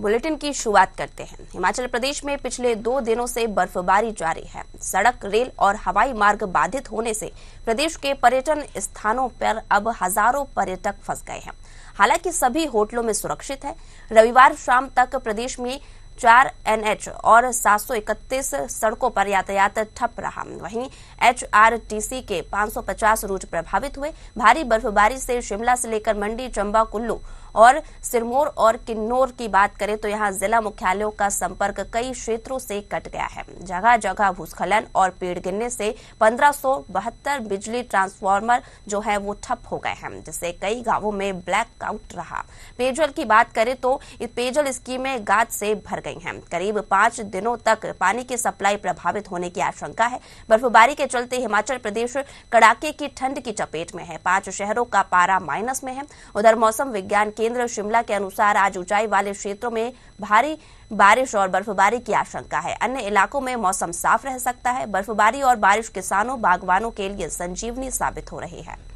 bulletin की शुरुआत करते हैं हिमाचल प्रदेश में पिछले दो दिनों से बर्फबारी जारी है सड़क रेल और हवाई मार्ग बाधित होने से प्रदेश के पर्यटन स्थानों पर अब हजारों पर्यटक फंस गए हैं हालांकि सभी होटलों में सुरक्षित है रविवार शाम तक प्रदेश में चार एनएच और 731 सड़कों पर यातायात ठप रहा वहीं एचआरटीसी के 550 रूट प्रभावित हुए भारी बर्फबारी से शिमला से लेकर मंडी चंबा कुल्लू और सिरमौर और किन्नौर की बात करें तो यहाँ जिला मुख्यालयों का संपर्क कई क्षेत्रों से कट गया है जगह जगह भूस्खलन और पेड़ गिरने से पंद्रह बिजली ट्रांसफार्मर जो है वो ठप हो गए हैं जिससे कई गांवों में ब्लैकआउट रहा पेयजल की बात करें तो पेयजल स्कीमें गाद से भर गई हैं करीब पांच दिनों तक पानी की सप्लाई प्रभावित होने की आशंका है बर्फबारी के चलते हिमाचल प्रदेश कड़ाके की ठंड की चपेट में है पांच शहरों का पारा माइनस में है उधर मौसम विज्ञान के केंद्र शिमला के अनुसार आज ऊंचाई वाले क्षेत्रों में भारी बारिश और बर्फबारी की आशंका है अन्य इलाकों में मौसम साफ रह सकता है बर्फबारी और बारिश किसानों बागवानों के लिए संजीवनी साबित हो रही है